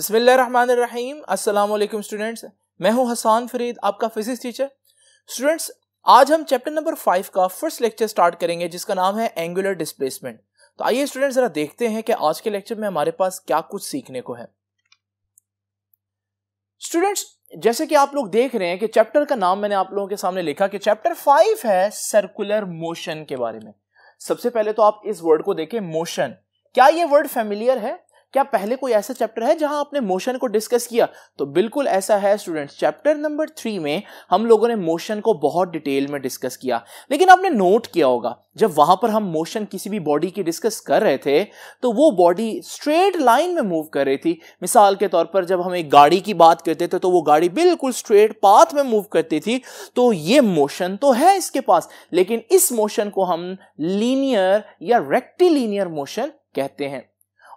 बसमीम असलम स्टूडेंट्स मैं हूं हसान फरीद आपका फिजिक्स टीचर स्टूडेंट्स आज हम चैप्टर नंबर फाइव का फर्स्ट लेक्चर स्टार्ट करेंगे जिसका नाम है एंगुलर डिस्प्लेसमेंट तो आइए स्टूडेंट्स जरा देखते हैं कि आज के लेक्चर में हमारे पास क्या कुछ सीखने को है स्टूडेंट्स जैसे कि आप लोग देख रहे हैं कि चैप्टर का नाम मैंने आप लोगों के सामने लिखा कि चैप्टर फाइव है सर्कुलर मोशन के बारे में सबसे पहले तो आप इस वर्ड को देखें मोशन क्या ये वर्ड फेमिलियर है क्या पहले कोई ऐसा चैप्टर है जहां आपने मोशन को डिस्कस किया तो बिल्कुल ऐसा है स्टूडेंट्स चैप्टर नंबर थ्री में हम लोगों ने मोशन को बहुत डिटेल में डिस्कस किया लेकिन आपने नोट किया होगा जब वहां पर हम मोशन किसी भी बॉडी की डिस्कस कर रहे थे तो वो बॉडी स्ट्रेट लाइन में मूव कर रही थी मिसाल के तौर पर जब हम एक गाड़ी की बात करते थे तो वो गाड़ी बिल्कुल स्ट्रेट पाथ में मूव करती थी तो ये मोशन तो है इसके पास लेकिन इस मोशन को हम लीनियर या रेक्टिलीनियर मोशन कहते हैं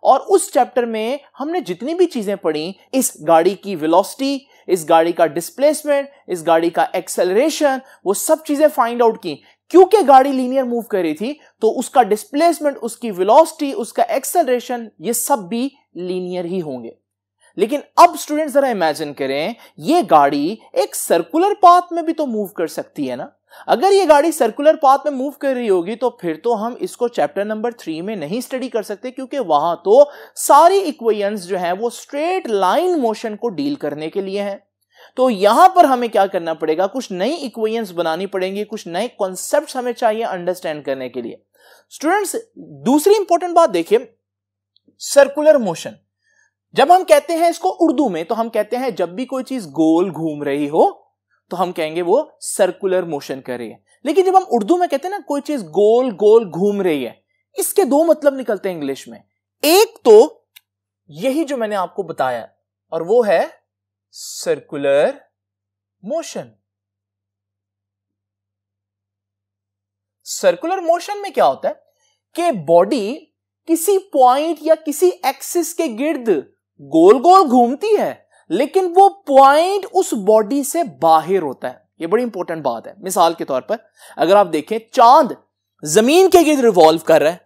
और उस चैप्टर में हमने जितनी भी चीज़ें पढ़ी इस गाड़ी की वेलोसिटी इस गाड़ी का डिस्प्लेसमेंट इस गाड़ी का एक्सेलरेशन वो सब चीज़ें फाइंड आउट की क्योंकि गाड़ी लीनियर मूव कर रही थी तो उसका डिस्प्लेसमेंट उसकी वेलोसिटी उसका एक्सेलरेशन ये सब भी लीनियर ही होंगे लेकिन अब स्टूडेंट जरा इमेजिन करें ये गाड़ी एक सर्कुलर पाथ में भी तो मूव कर सकती है ना अगर ये गाड़ी सर्कुलर पाथ में मूव कर रही होगी तो फिर तो हम इसको चैप्टर नंबर थ्री में नहीं स्टडी कर सकते क्योंकि वहां तो सारी इक्वेशंस जो हैं वो स्ट्रेट लाइन मोशन को डील करने के लिए हैं तो यहां पर हमें क्या करना पड़ेगा कुछ नई इक्वेशंस बनानी पड़ेंगी कुछ नए कॉन्सेप्ट हमें चाहिए अंडरस्टैंड करने के लिए स्टूडेंट्स दूसरी इंपॉर्टेंट बात देखिए सर्कुलर मोशन जब हम कहते हैं इसको उर्दू में तो हम कहते हैं जब भी कोई चीज गोल घूम रही हो तो हम कहेंगे वो सर्कुलर मोशन कर रही है लेकिन जब हम उर्दू में कहते हैं ना कोई चीज गोल गोल घूम रही है इसके दो मतलब निकलते हैं इंग्लिश में एक तो यही जो मैंने आपको बताया और वो है सर्कुलर मोशन सर्कुलर मोशन में क्या होता है कि बॉडी किसी पॉइंट या किसी एक्सिस के गिर्द गोल गोल घूमती है लेकिन वो पॉइंट उस बॉडी से बाहर होता है ये बड़ी इंपॉर्टेंट बात है मिसाल के तौर पर अगर आप देखें चांद जमीन के गिर्द रिवॉल्व कर रहा है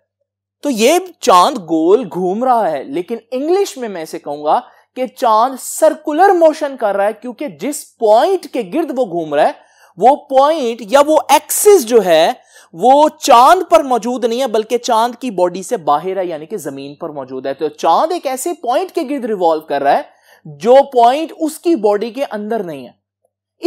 तो ये चांद गोल घूम रहा है लेकिन इंग्लिश में मैं इसे कहूंगा कि चांद सर्कुलर मोशन कर रहा है क्योंकि जिस पॉइंट के गिर्द वो घूम रहा है वो पॉइंट या वो एक्सिस जो है वो चांद पर मौजूद नहीं है बल्कि चांद की बॉडी से बाहर है यानी कि जमीन पर मौजूद है तो चांद एक ऐसे पॉइंट के गिर्द रिवॉल्व कर रहा है जो पॉइंट उसकी बॉडी के अंदर नहीं है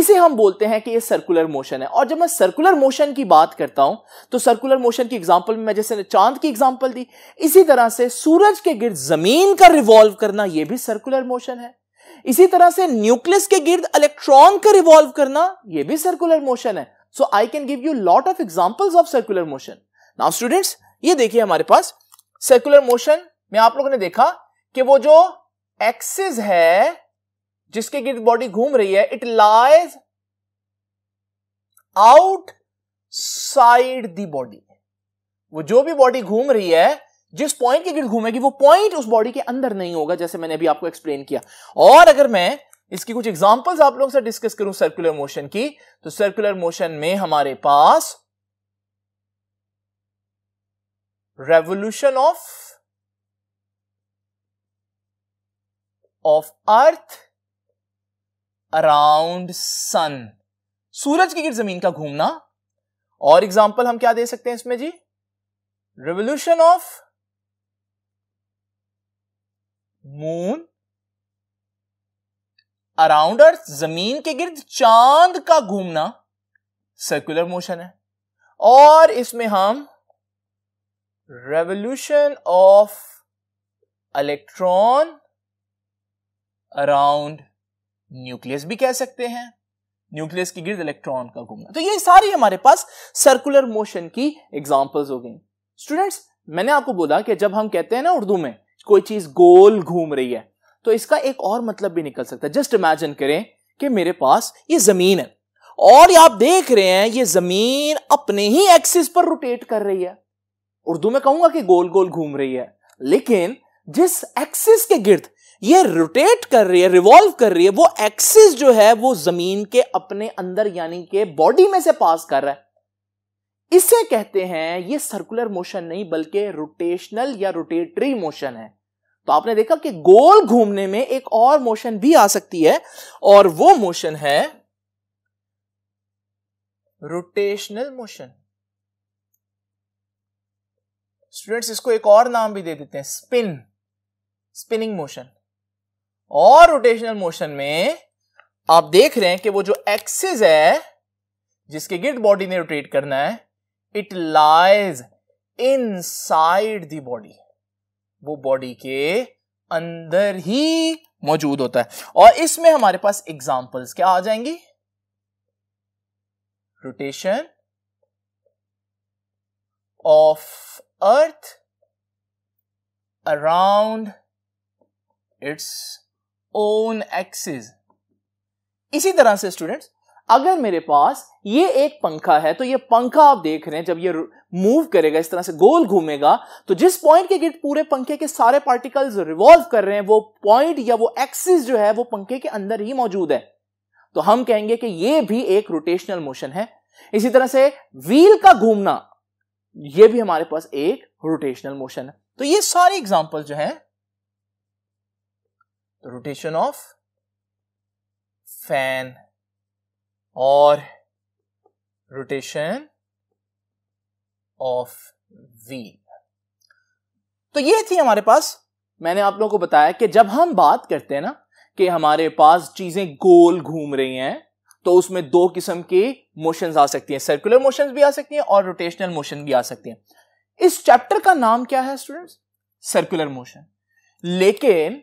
इसे हम बोलते हैं कि ये सर्कुलर मोशन है और जब मैं सर्कुलर मोशन की बात करता हूं तो सर्कुलर मोशन की एग्जांपल में मैं जैसे चांद की एग्जांपल दी इसी तरह से सूरज के गिर्द जमीन का रिवॉल्व करना यह भी सर्कुलर मोशन है इसी तरह से न्यूक्लियस के गिर्द इलेक्ट्रॉन का रिवॉल्व करना यह भी सर्कुलर मोशन है so I can give you lot of examples of circular motion now students ये देखिए हमारे पास सर्कुलर मोशन में आप लोगों ने देखा कि वो जो एक्सिस है जिसके गिर्द बॉडी घूम रही है it lies outside the body वो जो भी बॉडी घूम रही है जिस पॉइंट के गिर्द घूमेगी वो पॉइंट उस बॉडी के अंदर नहीं होगा जैसे मैंने अभी आपको एक्सप्लेन किया और अगर मैं इसकी कुछ एग्जांपल्स आप लोगों से डिस्कस करूं सर्कुलर मोशन की तो सर्कुलर मोशन में हमारे पास revolution of of earth around sun सूरज की गिर जमीन का घूमना और एग्जाम्पल हम क्या दे सकते हैं इसमें जी revolution of moon around earth जमीन के गिर्द चांद का घूमना सर्कुलर मोशन है और इसमें हम revolution of electron around nucleus भी कह सकते हैं न्यूक्लियस के गिर्द इलेक्ट्रॉन का घूमना तो ये सारी हमारे पास सर्कुलर मोशन की एग्जाम्पल्स हो गई स्टूडेंट्स मैंने आपको बोला कि जब हम कहते हैं ना उर्दू में कोई चीज गोल घूम रही है तो इसका एक और मतलब भी निकल सकता है जस्ट इमेजिन करें कि मेरे पास ये जमीन है और आप देख रहे हैं ये जमीन अपने ही एक्सिस पर रोटेट कर रही है उर्दू में कहूंगा कि गोल गोल घूम रही है लेकिन जिस एक्सिस के गिर्द ये रोटेट कर रही है रिवॉल्व कर रही है वो एक्सिस जो है वो जमीन के अपने अंदर यानी के बॉडी में से पास कर रहा है इसे कहते हैं ये सर्कुलर मोशन नहीं बल्कि रोटेशनल या रोटेटरी मोशन है तो आपने देखा कि गोल घूमने में एक और मोशन भी आ सकती है और वो मोशन है रोटेशनल मोशन स्टूडेंट्स इसको एक और नाम भी दे देते हैं स्पिन स्पिनिंग मोशन और रोटेशनल मोशन में आप देख रहे हैं कि वो जो एक्सिस है जिसके गिर्द बॉडी ने रोटेट करना है it lies inside the body वो बॉडी के अंदर ही मौजूद होता है और इसमें हमारे पास एग्जांपल्स क्या आ जाएंगी rotation of earth around its own axis इसी तरह से स्टूडेंट्स अगर मेरे पास ये एक पंखा है तो ये पंखा आप देख रहे हैं जब ये मूव करेगा इस तरह से गोल घूमेगा तो जिस पॉइंट के गिर्द पूरे पंखे के सारे पार्टिकल्स रिवॉल्व कर रहे हैं वो पॉइंट या वो एक्सिस जो है वो पंखे के अंदर ही मौजूद है तो हम कहेंगे कि ये भी एक रोटेशनल मोशन है इसी तरह से व्हील का घूमना ये भी हमारे पास एक रोटेशनल मोशन है तो ये सारे एग्जाम्पल जो है तो रोटेशन ऑफ फैन और रोटेशन ऑफ व्हील तो ये थी हमारे पास मैंने आप लोगों को बताया कि जब हम बात करते हैं ना कि हमारे पास चीजें गोल घूम रही हैं तो उसमें दो किस्म के मोशंस आ सकती हैं सर्कुलर मोशंस भी आ सकती हैं और रोटेशनल मोशन भी आ सकती हैं इस चैप्टर का नाम क्या है स्टूडेंट्स सर्कुलर मोशन लेकिन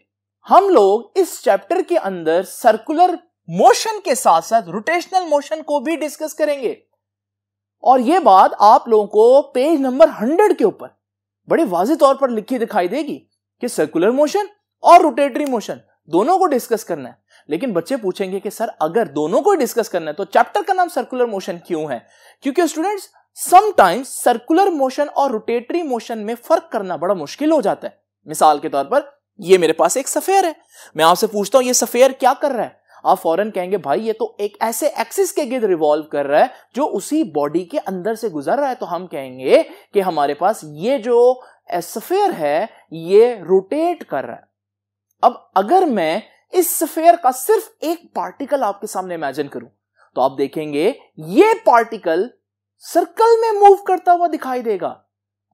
हम लोग इस चैप्टर के अंदर सर्कुलर मोशन के साथ साथ रोटेशनल मोशन को भी डिस्कस करेंगे और यह बात आप लोगों को पेज नंबर हंड्रेड के ऊपर बड़े वाजे तौर पर लिखी दिखाई देगी कि सर्कुलर मोशन और रोटेटरी मोशन दोनों को डिस्कस करना है लेकिन बच्चे पूछेंगे कि सर अगर दोनों को डिस्कस करना है तो चैप्टर का नाम सर्कुलर मोशन क्यों है क्योंकि स्टूडेंट्स समटाइम्स सर्कुलर मोशन और रोटेटरी मोशन में फर्क करना बड़ा मुश्किल हो जाता है मिसाल के तौर पर ये मेरे पास एक सफेयर है मैं आपसे पूछता हूं ये सफेयर क्या कर रहा है आप फौरन कहेंगे भाई ये तो एक ऐसे एक्सिस के गिर्द रिवॉल्व कर रहा है जो उसी बॉडी के अंदर से गुजर रहा है तो हम कहेंगे कि हमारे पास ये जो सफेयर है ये रोटेट कर रहा है अब अगर मैं इस सफेयर का सिर्फ एक पार्टिकल आपके सामने इमेजिन करूं तो आप देखेंगे ये पार्टिकल सर्कल में मूव करता हुआ दिखाई देगा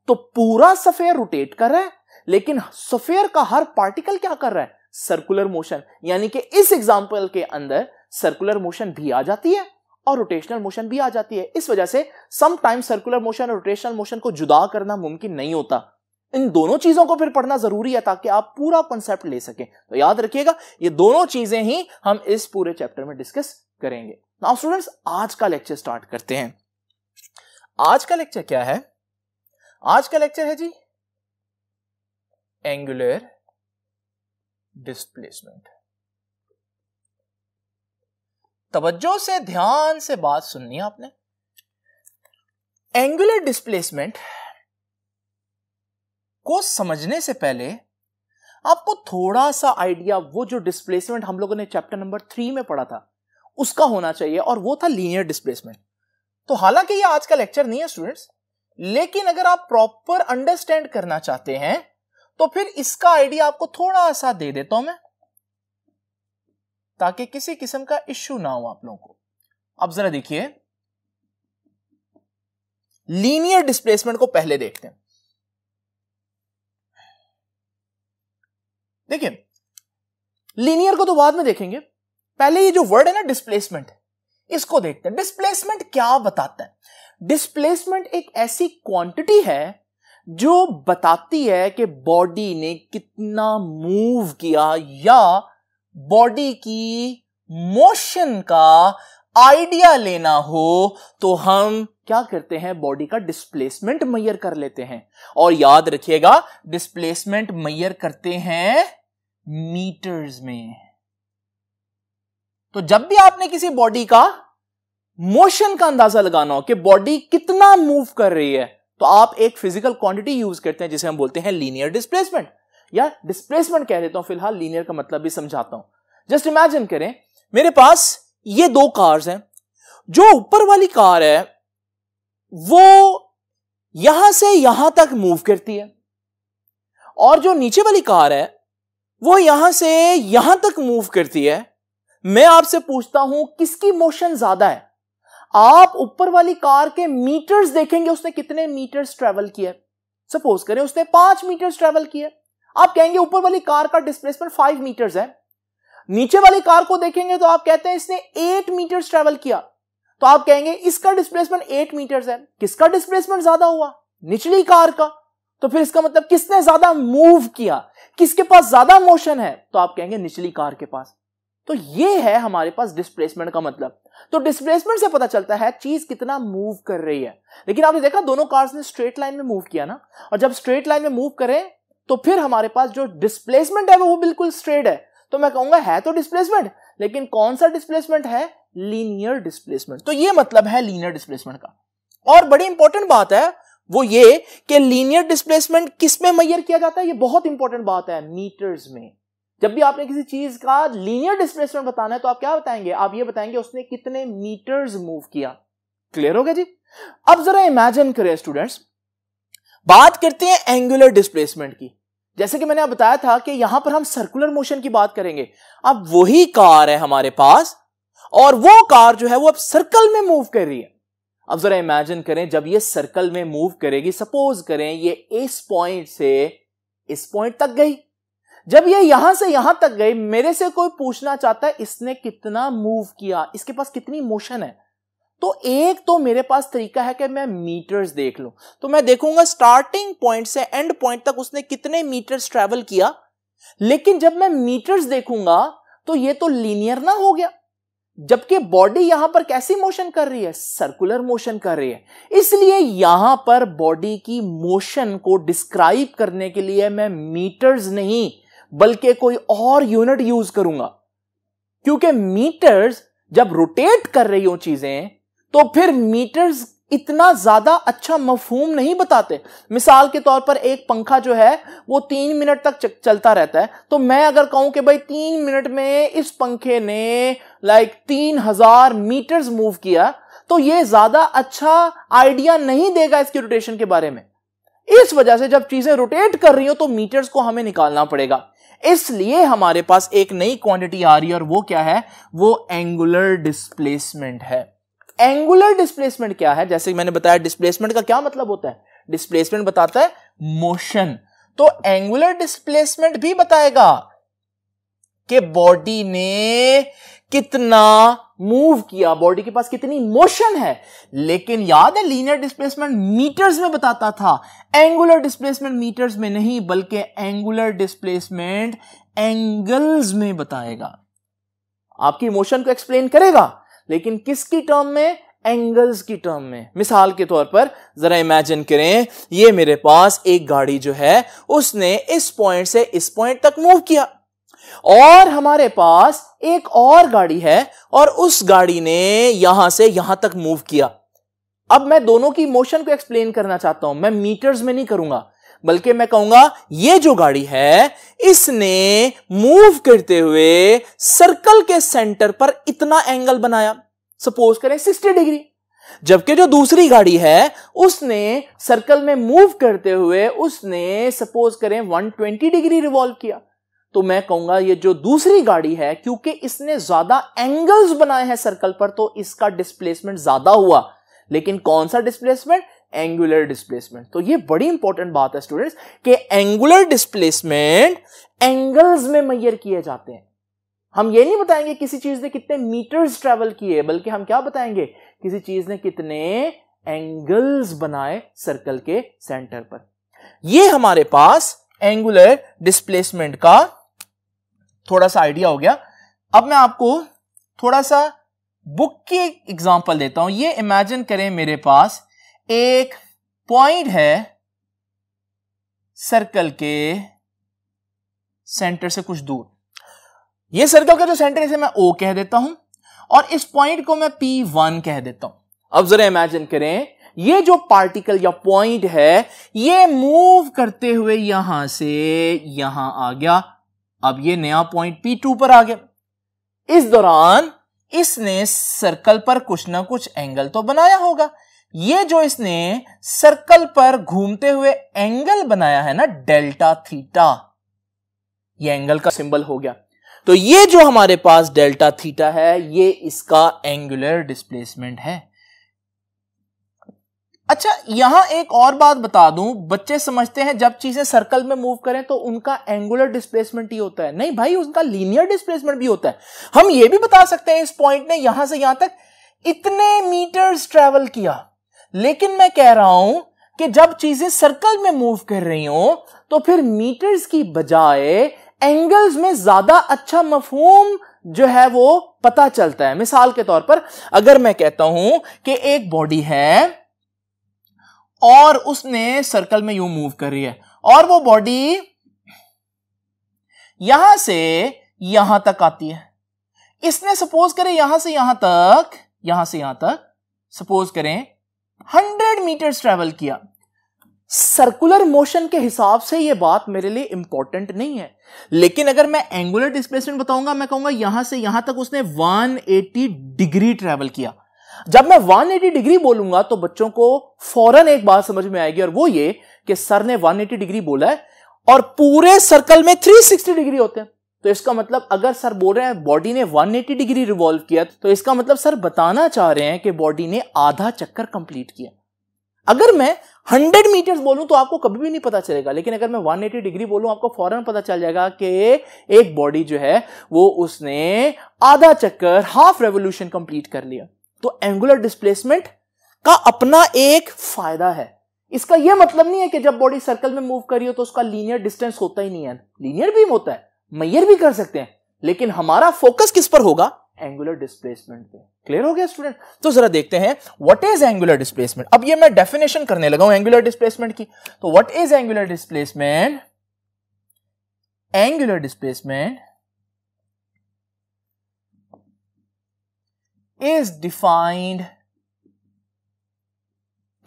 तो पूरा सफेयर रोटेट कर रहा है लेकिन सफेयर का हर पार्टिकल क्या कर रहा है सर्कुलर मोशन यानी कि इस एग्जाम्पल के अंदर सर्कुलर मोशन भी आ जाती है और रोटेशनल मोशन भी आ जाती है इस वजह से समटाइम सर्कुलर मोशन और रोटेशनल मोशन को जुदा करना मुमकिन नहीं होता इन दोनों चीजों को फिर पढ़ना जरूरी है ताकि आप पूरा कॉन्सेप्ट ले सकें तो याद रखिएगा ये दोनों चीजें ही हम इस पूरे चैप्टर में डिस्कस करेंगे नाउ स्टूडेंट्स आज का लेक्चर स्टार्ट करते हैं आज का लेक्चर क्या है आज का लेक्चर है जी angular डिस्प्लेसमेंट तवज्जो से ध्यान से बात सुननी है आपने एंगुलर डिस्प्लेसमेंट को समझने से पहले आपको थोड़ा सा आइडिया वो जो डिस्प्लेसमेंट हम लोगों ने चैप्टर नंबर थ्री में पढ़ा था उसका होना चाहिए और वो था लीनियर डिस्प्लेसमेंट तो हालांकि ये आज का लेक्चर नहीं है स्टूडेंट्स लेकिन अगर आप प्रॉपर अंडरस्टैंड करना चाहते हैं तो फिर इसका आइडिया आपको थोड़ा सा दे देता हूं मैं ताकि किसी किस्म का इश्यू ना हो आप लोगों को अब जरा देखिए लीनियर डिस्प्लेसमेंट को पहले देखते हैं देखिए लीनियर को तो बाद में देखेंगे पहले ये जो वर्ड है ना डिस्प्लेसमेंट इसको देखते हैं डिस्प्लेसमेंट क्या बताता है डिस्प्लेसमेंट एक ऐसी क्वांटिटी है जो बताती है कि बॉडी ने कितना मूव किया या बॉडी की मोशन का आइडिया लेना हो तो हम क्या करते हैं बॉडी का डिस्प्लेसमेंट मैयर कर लेते हैं और याद रखिएगा डिस्प्लेसमेंट मैयर करते हैं मीटर्स में तो जब भी आपने किसी बॉडी का मोशन का अंदाजा लगाना हो कि बॉडी कितना मूव कर रही है तो आप एक फिजिकल क्वांटिटी यूज करते हैं जिसे हम बोलते हैं लीनियर डिस्प्लेसमेंट या डिस्प्लेसमेंट कह देता हूं फिलहाल लीनियर का मतलब भी समझाता हूं जस्ट इमेजिन करें मेरे पास ये दो कार्स हैं जो ऊपर वाली कार है वो यहां से यहां तक मूव करती है और जो नीचे वाली कार है वो यहां से यहां तक मूव करती है मैं आपसे पूछता हूं किसकी मोशन ज्यादा है आप ऊपर वाली कार के मीटर्स देखेंगे उसने कितने मीटर्स ट्रेवल किया सपोज करें उसने पांच मीटर्स ट्रेवल किया आप कहेंगे ऊपर वाली कार का डिस्प्लेसमेंट फाइव मीटर्स है नीचे वाली कार को देखेंगे तो आप कहते हैं इसने एट मीटर्स ट्रेवल किया तो आप कहेंगे इसका डिस्प्लेसमेंट एट मीटर्स है किसका डिस्प्लेसमेंट ज्यादा हुआ निचली कार का तो फिर इसका मतलब किसने ज्यादा मूव किया किसके पास ज्यादा मोशन है तो आप कहेंगे निचली कार के पास तो ये है हमारे पास डिस्प्लेसमेंट का मतलब तो डिस्प्लेसमेंट से पता चलता है चीज कितना मूव कर रही है लेकिन आपने देखा दोनों कार्स ने स्ट्रेट लाइन में मूव किया ना और जब स्ट्रेट लाइन में मूव करें तो फिर हमारे पास जो डिस्प्लेसमेंट है वो बिल्कुल स्ट्रेट है तो मैं कहूंगा है तो डिस्प्लेसमेंट लेकिन कौन सा डिस्प्लेसमेंट है लीनियर डिस्प्लेसमेंट तो ये मतलब है लीनियर डिस्प्लेसमेंट का और बड़ी इंपॉर्टेंट बात है वो ये कि लीनियर डिस्प्लेसमेंट किस में मैयर किया जाता है ये बहुत इंपॉर्टेंट बात है मीटर्स में जब भी आपने किसी चीज का लीनियर डिस्प्लेसमेंट बताना है तो आप क्या बताएंगे आप ये बताएंगे उसने कितने मीटर्स मूव किया क्लियर हो गया जी अब जरा इमेजिन करें स्टूडेंट्स बात करते हैं एंगुलर डिस्प्लेसमेंट की जैसे कि मैंने आप बताया था कि यहां पर हम सर्कुलर मोशन की बात करेंगे अब वही कार है हमारे पास और वो कार जो है वो अब सर्कल में मूव कर रही है अब जरा इमेजिन करें जब ये सर्कल में मूव करेगी सपोज करें ये इस पॉइंट से इस पॉइंट तक गई जब ये यहां से यहां तक गई मेरे से कोई पूछना चाहता है इसने कितना मूव किया इसके पास कितनी मोशन है तो एक तो मेरे पास तरीका है कि मैं मीटर्स देख लूं तो मैं देखूंगा स्टार्टिंग पॉइंट से एंड पॉइंट तक उसने कितने मीटर्स ट्रेवल किया लेकिन जब मैं मीटर्स देखूंगा तो ये तो लीनियर ना हो गया जबकि बॉडी यहां पर कैसी मोशन कर रही है सर्कुलर मोशन कर रही है इसलिए यहां पर बॉडी की मोशन को डिस्क्राइब करने के लिए मैं मीटर्स नहीं बल्कि कोई और यूनिट यूज करूंगा क्योंकि मीटर्स जब रोटेट कर रही हो चीजें तो फिर मीटर्स इतना ज्यादा अच्छा मफहूम नहीं बताते मिसाल के तौर पर एक पंखा जो है वो तीन मिनट तक चलता रहता है तो मैं अगर कहूं कि भाई तीन मिनट में इस पंखे ने लाइक तीन हजार मीटर्स मूव किया तो ये ज्यादा अच्छा आइडिया नहीं देगा इसकी रोटेशन के बारे में इस वजह से जब चीजें रोटेट कर रही हो तो मीटर्स को हमें निकालना पड़ेगा इसलिए हमारे पास एक नई क्वांटिटी आ रही है और वो क्या है वो एंगुलर डिस्प्लेसमेंट है एंगुलर डिस्प्लेसमेंट क्या है जैसे मैंने बताया डिस्प्लेसमेंट का क्या मतलब होता है डिस्प्लेसमेंट बताता है मोशन तो एंगुलर डिस्प्लेसमेंट भी बताएगा कि बॉडी ने कितना मूव किया बॉडी के पास कितनी मोशन है लेकिन याद है लीनियर डिस्प्लेसमेंट मीटर्स में बताता था एंगुलर डिस्प्लेसमेंट मीटर्स में नहीं बल्कि एंगुलर डिस्प्लेसमेंट एंगल्स में बताएगा आपकी मोशन को एक्सप्लेन करेगा लेकिन किसकी टर्म में एंगल्स की टर्म में मिसाल के तौर पर जरा इमेजिन करें ये मेरे पास एक गाड़ी जो है उसने इस पॉइंट से इस पॉइंट तक मूव किया और हमारे पास एक और गाड़ी है और उस गाड़ी ने यहां से यहां तक मूव किया अब मैं दोनों की मोशन को एक्सप्लेन करना चाहता हूं मैं मीटर्स में नहीं करूंगा बल्कि मैं कहूंगा ये जो गाड़ी है इसने मूव करते हुए सर्कल के सेंटर पर इतना एंगल बनाया सपोज करें 60 डिग्री जबकि जो दूसरी गाड़ी है उसने सर्कल में मूव करते हुए उसने सपोज करें 120 डिग्री रिवॉल्व किया तो मैं कहूंगा ये जो दूसरी गाड़ी है क्योंकि इसने ज्यादा एंगल्स बनाए हैं सर्कल पर तो इसका डिस्प्लेसमेंट ज्यादा हुआ लेकिन कौन सा डिस्प्लेसमेंट एंगुलर डिस्प्लेसमेंट तो ये बड़ी इंपॉर्टेंट बात है स्टूडेंट्स कि एंगुलर डिस्प्लेसमेंट एंगल्स में मैयर किए जाते हैं हम ये नहीं बताएंगे किसी चीज ने कितने मीटर्स ट्रेवल किए बल्कि हम क्या बताएंगे किसी चीज ने कितने एंगल्स बनाए सर्कल के सेंटर पर यह हमारे पास एंगुलर डिस्प्लेसमेंट का थोड़ा सा आइडिया हो गया अब मैं आपको थोड़ा सा बुक की एग्जांपल देता हूं ये इमेजिन करें मेरे पास एक पॉइंट है सर्कल के सेंटर से कुछ दूर ये सर्कल का जो सेंटर इसे मैं ओ कह देता हूं और इस पॉइंट को मैं पी वन कह देता हूं अब जरा इमेजिन करें ये जो पार्टिकल या पॉइंट है ये मूव करते हुए यहां से यहां आ गया अब ये नया पॉइंट P2 पर आ गया इस दौरान इसने सर्कल पर कुछ ना कुछ एंगल तो बनाया होगा ये जो इसने सर्कल पर घूमते हुए एंगल बनाया है ना डेल्टा थीटा ये एंगल का सिंबल हो गया तो ये जो हमारे पास डेल्टा थीटा है ये इसका एंगुलर डिस्प्लेसमेंट है अच्छा यहां एक और बात बता दूं बच्चे समझते हैं जब चीजें सर्कल में मूव करें तो उनका एंगुलर डिस्प्लेसमेंट ही होता है नहीं भाई उनका लीनियर डिस्प्लेसमेंट भी होता है हम ये भी बता सकते हैं इस पॉइंट ने यहां से यहां तक इतने मीटर्स ट्रेवल किया लेकिन मैं कह रहा हूं कि जब चीजें सर्कल में मूव कर रही हो तो फिर मीटर्स की बजाय एंगल्स में ज्यादा अच्छा मफहूम जो है वो पता चलता है मिसाल के तौर पर अगर मैं कहता हूं कि एक बॉडी है और उसने सर्कल में यू मूव कर रही है और वो बॉडी यहां से यहां तक आती है इसने सपोज करें यहां से यहां तक यहां से यहां तक सपोज करें हंड्रेड मीटर्स ट्रेवल किया सर्कुलर मोशन के हिसाब से यह बात मेरे लिए इंपॉर्टेंट नहीं है लेकिन अगर मैं एंगुलर डिस्प्लेसमेंट बताऊंगा मैं कहूंगा यहां से यहां तक उसने 180 डिग्री ट्रेवल किया जब मैं 180 डिग्री बोलूंगा तो बच्चों को फौरन एक बात समझ में आएगी और वो ये कि सर ने 180 डिग्री बोला है और पूरे सर्कल में 360 डिग्री होते हैं तो इसका मतलब अगर सर बोल रहे हैं बॉडी ने 180 डिग्री रिवॉल्व किया तो इसका मतलब सर बताना चाह रहे हैं कि बॉडी ने आधा चक्कर कंप्लीट किया अगर मैं 100 मीटर्स बोलूं तो आपको कभी भी नहीं पता चलेगा लेकिन अगर मैं 180 डिग्री बोलूं आपको फौरन पता चल जाएगा कि एक बॉडी जो है वो उसने आधा चक्कर हाफ रेवोल्यूशन कंप्लीट कर लिया तो एंगुलर डिस्प्लेसमेंट का अपना एक फायदा है इसका यह मतलब नहीं है कि जब बॉडी सर्कल में मूव करी हो तो उसका लीनियर डिस्टेंस होता ही नहीं है लीनियर भी होता है मैयर भी कर सकते हैं लेकिन हमारा फोकस किस पर होगा एंगुलर डिस्प्लेसमेंट पे क्लियर हो गया स्टूडेंट तो जरा देखते हैं व्हाट इज एंगुलर डिस्प्लेसमेंट अब ये मैं डेफिनेशन करने लगा हूं एंगुलर डिस्प्लेसमेंट की तो what is angular displacement angular displacement is defined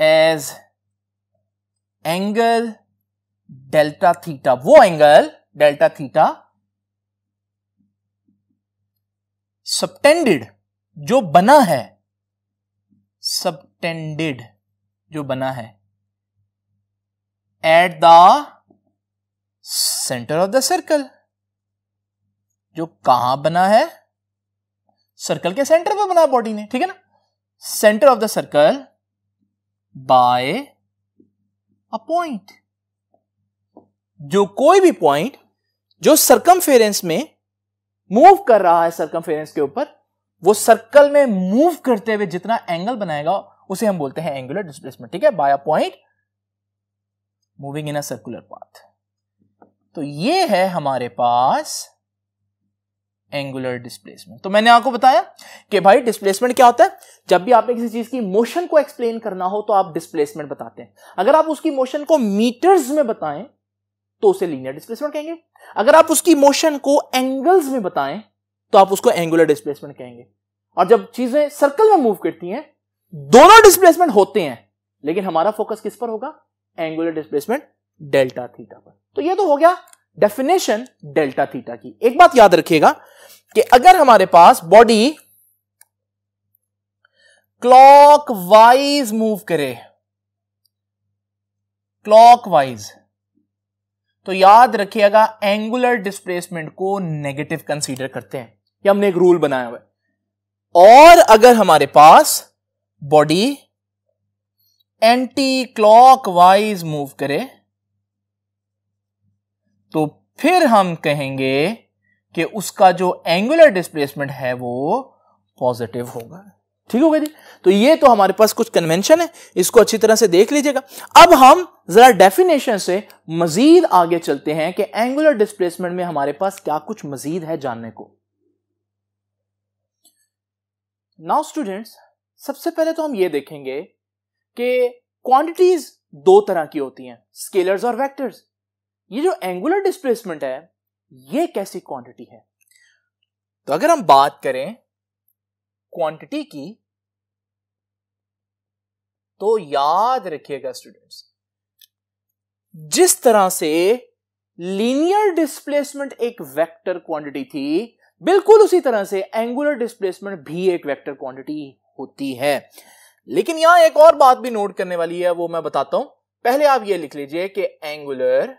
as angle delta theta वो एंगल डेल्टा थीटा सबटेंडेड जो बना है सबटेंडेड जो बना है at the centre of the circle जो कहां बना है सर्कल के सेंटर पे बनाया बॉडी ने ठीक है ना centre of the circle by a point जो कोई भी पॉइंट जो सर्कम में मूव कर रहा है सर्कम के ऊपर वो सर्कल में मूव करते हुए जितना एंगल बनाएगा उसे हम बोलते हैं एंगुलर डिस्प्लेसमेंट ठीक है by a point moving in a circular path तो ये है हमारे पास एंगुलर डिस्प्लेसमेंट तो मैंने आपको बताया कि भाई डिस्प्लेसमेंट क्या होता है जब भी आपने किसी चीज की मोशन को एक्सप्लेन करना हो तो आप डिस्प्लेसमेंट बताते हैं अगर आप उसकी मोशन को मीटर्स में बताएं तो उसे लीनियर डिस्प्लेसमेंट कहेंगे अगर आप उसकी मोशन को एंगल्स में बताएं तो आप उसको एंगुलर डिस्प्लेसमेंट कहेंगे और जब चीजें सर्कल में मूव करती हैं दोनों डिस्प्लेसमेंट होते हैं लेकिन हमारा फोकस किस पर होगा एंगुलर डिस्प्लेसमेंट डेल्टा थीटा पर तो ये तो हो गया डेफिनेशन डेल्टा थीटा की एक बात याद रखिएगा कि अगर हमारे पास बॉडी क्लॉक वाइज मूव करे क्लॉक वाइज तो याद रखिएगा एंगुलर डिस्प्लेसमेंट को नेगेटिव कंसीडर करते हैं ये हमने एक रूल बनाया हुआ है और अगर हमारे पास body clock wise move करे तो फिर हम कहेंगे कि उसका जो एंगुलर डिस्प्लेसमेंट है वो पॉजिटिव होगा ठीक होगा जी तो ये तो हमारे पास कुछ कन्वेंशन है इसको अच्छी तरह से देख लीजिएगा अब हम जरा डेफिनेशन से मजीद आगे चलते हैं कि एंगुलर डिस्प्लेसमेंट में हमारे पास क्या कुछ मजीद है जानने को नाउ स्टूडेंट्स सबसे पहले तो हम ये देखेंगे कि क्वांटिटीज दो तरह की होती हैं स्केलर्स और वेक्टर्स ये जो एंगुलर डिस्प्लेसमेंट है ये कैसी क्वांटिटी है तो अगर हम बात करें क्वांटिटी की तो याद रखिएगा स्टूडेंट्स जिस तरह से लीनियर डिस्प्लेसमेंट एक वेक्टर क्वांटिटी थी बिल्कुल उसी तरह से एंगुलर डिस्प्लेसमेंट भी एक वेक्टर क्वांटिटी होती है लेकिन यहां एक और बात भी नोट करने वाली है वो मैं बताता हूं पहले आप ये लिख लीजिए कि angular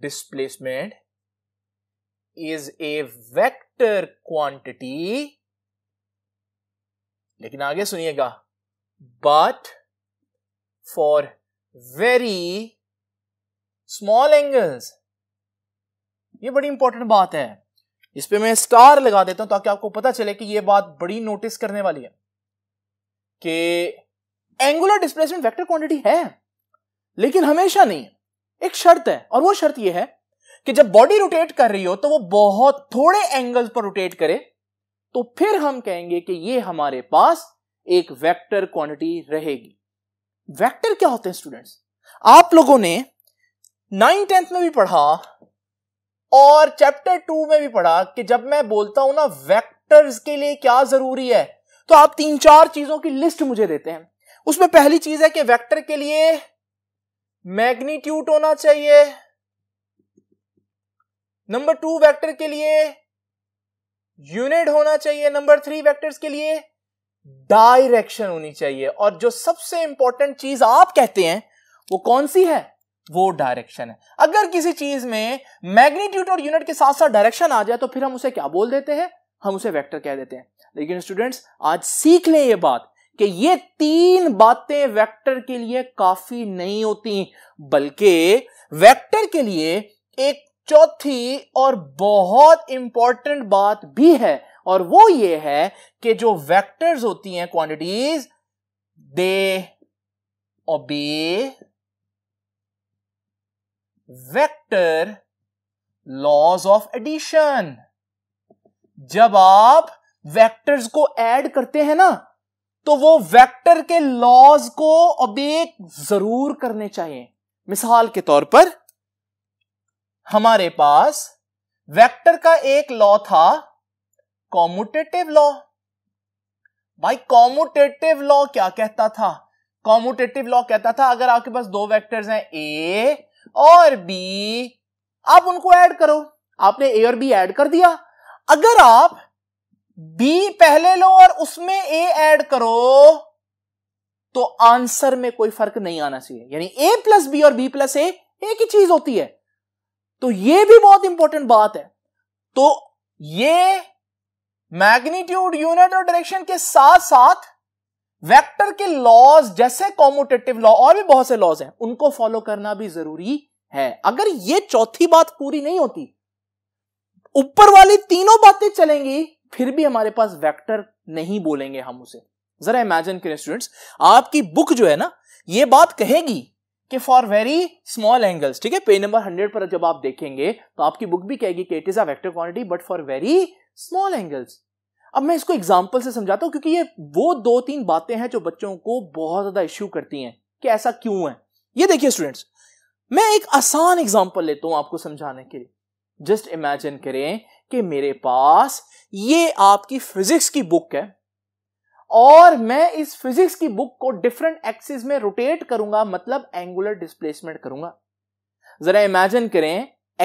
displacement is a vector quantity लेकिन आगे सुनिएगा but for very small angles ये बड़ी इंपॉर्टेंट बात है इस पर मैं स्टार लगा देता हूं ताकि आपको पता चले कि यह बात बड़ी नोटिस करने वाली है कि एंगुलर डिस्प्लेसमेंट वेक्टर क्वांटिटी है लेकिन हमेशा नहीं है एक शर्त है और वो शर्त यह है कि जब बॉडी रोटेट कर रही हो तो वो बहुत थोड़े एंगल पर रोटेट करे तो फिर हम कहेंगे कि ये हमारे पास एक वेक्टर क्वांटिटी रहेगी वेक्टर क्या होते हैं स्टूडेंट्स आप लोगों ने नाइन टेंथ में भी पढ़ा और चैप्टर टू में भी पढ़ा कि जब मैं बोलता हूं ना वेक्टर्स के लिए क्या जरूरी है तो आप तीन चार चीजों की लिस्ट मुझे देते हैं उसमें पहली चीज है कि वेक्टर के लिए मैग्नीट्यूट होना चाहिए नंबर टू वेक्टर के लिए यूनिट होना चाहिए नंबर थ्री वेक्टर्स के लिए डायरेक्शन होनी चाहिए और जो सबसे इंपॉर्टेंट चीज आप कहते हैं वो कौन सी है वो डायरेक्शन है अगर किसी चीज में मैग्नीट्यूट और यूनिट के साथ साथ डायरेक्शन आ जाए तो फिर हम उसे क्या बोल देते हैं हम उसे वेक्टर कह देते हैं लेकिन स्टूडेंट्स आज सीख लें ये बात कि ये तीन बातें वेक्टर के लिए काफी नहीं होती बल्कि वेक्टर के लिए एक चौथी और बहुत इंपॉर्टेंट बात भी है और वो ये है कि जो वेक्टर्स होती हैं क्वांटिटीज दे ओबे वेक्टर लॉज ऑफ एडिशन जब आप वेक्टर्स को ऐड करते हैं ना तो वो वेक्टर के लॉज को ओबे जरूर करने चाहिए मिसाल के तौर पर हमारे पास वेक्टर का एक लॉ था कॉमुटेटिव लॉ भाई कॉमुटेटिव लॉ क्या कहता था कॉमुटेटिव लॉ कहता था अगर आपके पास दो वेक्टर्स हैं ए और बी आप उनको ऐड करो आपने ए और बी ऐड कर दिया अगर आप बी पहले लो और उसमें ए ऐड करो तो आंसर में कोई फर्क नहीं आना चाहिए यानी ए प्लस बी और बी प्लस ए एक ही चीज होती है तो ये भी बहुत इंपॉर्टेंट बात है तो ये मैग्नीट्यूड यूनिट और डायरेक्शन के साथ साथ वेक्टर के लॉज जैसे कॉमोटेटिव लॉ और भी बहुत से लॉज हैं उनको फॉलो करना भी जरूरी है अगर ये चौथी बात पूरी नहीं होती ऊपर वाली तीनों बातें चलेंगी फिर भी हमारे पास वेक्टर नहीं बोलेंगे हम उसे जरा इमेजिन करें स्टूडेंट्स आपकी बुक जो है ना ये बात कहेगी कि फॉर वेरी स्मॉल एंगल्स ठीक है पेज नंबर हंड्रेड पर जब आप देखेंगे तो आपकी बुक भी कहेगी कि it is a vector quantity but for very small angles अब मैं इसको एग्जाम्पल से समझाता हूं क्योंकि ये वो दो तीन बातें हैं जो बच्चों को बहुत ज्यादा इश्यू करती हैं कि ऐसा क्यों है ये देखिए स्टूडेंट्स मैं एक आसान एग्जाम्पल लेता हूं आपको समझाने के लिए जस्ट इमेजिन करें कि मेरे पास ये आपकी फिजिक्स की बुक है और मैं इस फिजिक्स की बुक को डिफरेंट एक्सिस में रोटेट करूंगा मतलब एंगुलर डिस्प्लेसमेंट करूंगा जरा इमेजिन करें